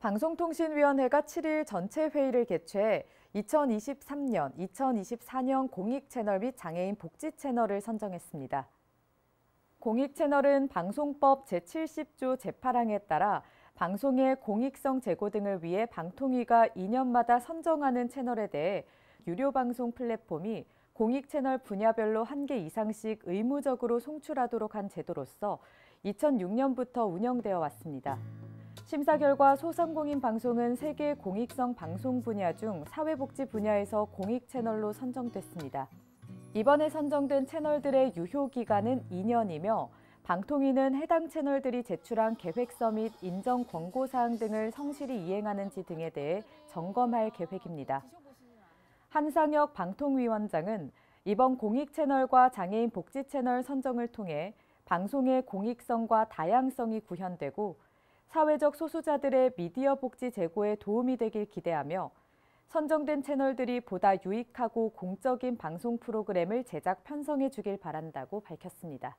방송통신위원회가 7일 전체 회의를 개최해 2023년, 2024년 공익 채널 및 장애인 복지 채널을 선정했습니다. 공익 채널은 방송법 제70조 제8항에 따라 방송의 공익성 제고 등을 위해 방통위가 2년마다 선정하는 채널에 대해 유료 방송 플랫폼이 공익 채널 분야별로 한 개 이상씩 의무적으로 송출하도록 한 제도로서 2006년부터 운영되어 왔습니다. 심사 결과 소상공인 방송은 세계 공익성 방송 분야 중 사회복지 분야에서 공익 채널로 선정됐습니다. 이번에 선정된 채널들의 유효 기간은 2년이며 방통위는 해당 채널들이 제출한 계획서 및 인정 권고 사항 등을 성실히 이행하는지 등에 대해 점검할 계획입니다. 한상혁 방통위원장은 이번 공익 채널과 장애인 복지 채널 선정을 통해 방송의 공익성과 다양성이 구현되고 사회적 소수자들의 미디어 복지 제고에 도움이 되길 기대하며 선정된 채널들이 보다 유익하고 공적인 방송 프로그램을 제작 편성해 주길 바란다고 밝혔습니다.